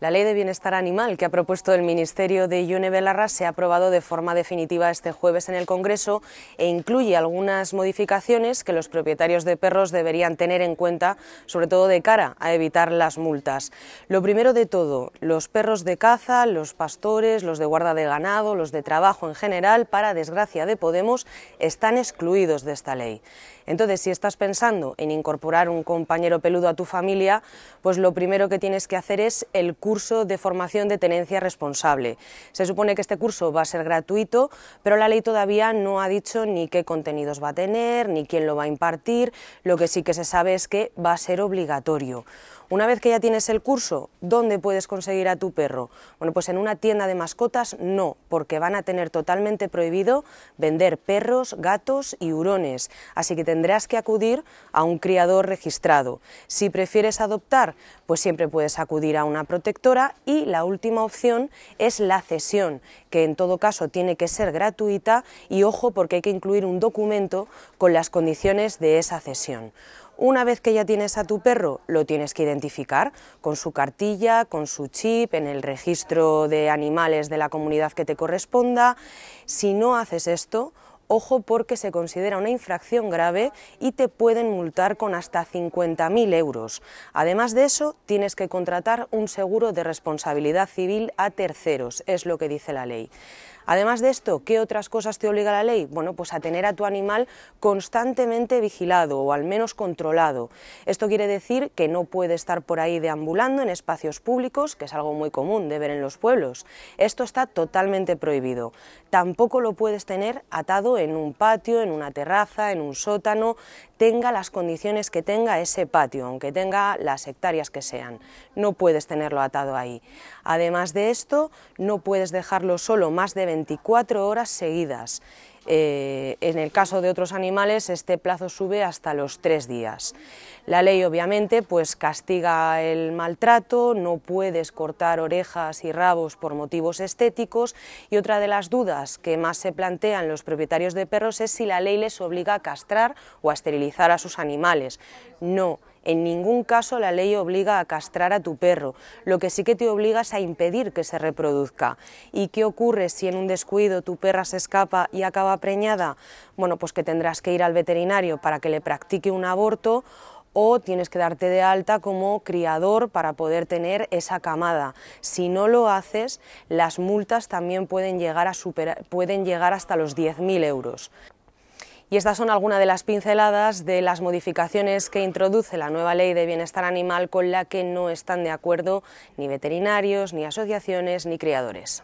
La ley de bienestar animal que ha propuesto el Ministerio de Iune Belarra se ha aprobado de forma definitiva este jueves en el Congreso e incluye algunas modificaciones que los propietarios de perros deberían tener en cuenta, sobre todo de cara a evitar las multas. Lo primero de todo, los perros de caza, los pastores, los de guarda de ganado, los de trabajo en general, para desgracia de Podemos, están excluidos de esta ley. Entonces, si estás pensando en incorporar un compañero peludo a tu familia, pues lo primero que tienes que hacer es el curso de formación de tenencia responsable. Se supone que este curso va a ser gratuito, pero la ley todavía no ha dicho ni qué contenidos va a tener, ni quién lo va a impartir. Lo que sí que se sabe es que va a ser obligatorio. Una vez que ya tienes el curso, ¿dónde puedes conseguir a tu perro? Bueno, pues en una tienda de mascotas no, porque van a tener totalmente prohibido vender perros, gatos y hurones, así que tendrás que acudir a un criador registrado. Si prefieres adoptar, pues siempre puedes acudir a una protectora y la última opción es la cesión, que en todo caso tiene que ser gratuita y ojo porque hay que incluir un documento con las condiciones de esa cesión. Una vez que ya tienes a tu perro, lo tienes que identificar con su cartilla, con su chip, en el registro de animales de la comunidad que te corresponda. Si no haces esto, ojo porque se considera una infracción grave y te pueden multar con hasta 50.000 euros. Además de eso, tienes que contratar un seguro de responsabilidad civil a terceros, es lo que dice la ley. Además de esto, ¿qué otras cosas te obliga la ley? Bueno, pues a tener a tu animal constantemente vigilado o al menos controlado. Esto quiere decir que no puede estar por ahí deambulando en espacios públicos, que es algo muy común de ver en los pueblos. Esto está totalmente prohibido. Tampoco lo puedes tener atado en un patio, en una terraza, en un sótano, tenga las condiciones que tenga ese patio, aunque tenga las hectáreas que sean. No puedes tenerlo atado ahí. Además de esto, no puedes dejarlo solo más de 24 horas seguidas. Eh, en el caso de otros animales, este plazo sube hasta los tres días. La ley, obviamente, pues castiga el maltrato, no puedes cortar orejas y rabos por motivos estéticos. Y otra de las dudas que más se plantean los propietarios de perros es si la ley les obliga a castrar o a esterilizar a sus animales. No, en ningún caso la ley obliga a castrar a tu perro, lo que sí que te obliga es a impedir que se reproduzca. ¿Y qué ocurre si en un descuido tu perra se escapa y acaba preñada? Bueno, pues que tendrás que ir al veterinario para que le practique un aborto o tienes que darte de alta como criador para poder tener esa camada. Si no lo haces, las multas también pueden llegar, a pueden llegar hasta los 10.000 euros. Y estas son algunas de las pinceladas de las modificaciones que introduce la nueva ley de bienestar animal con la que no están de acuerdo ni veterinarios, ni asociaciones, ni criadores.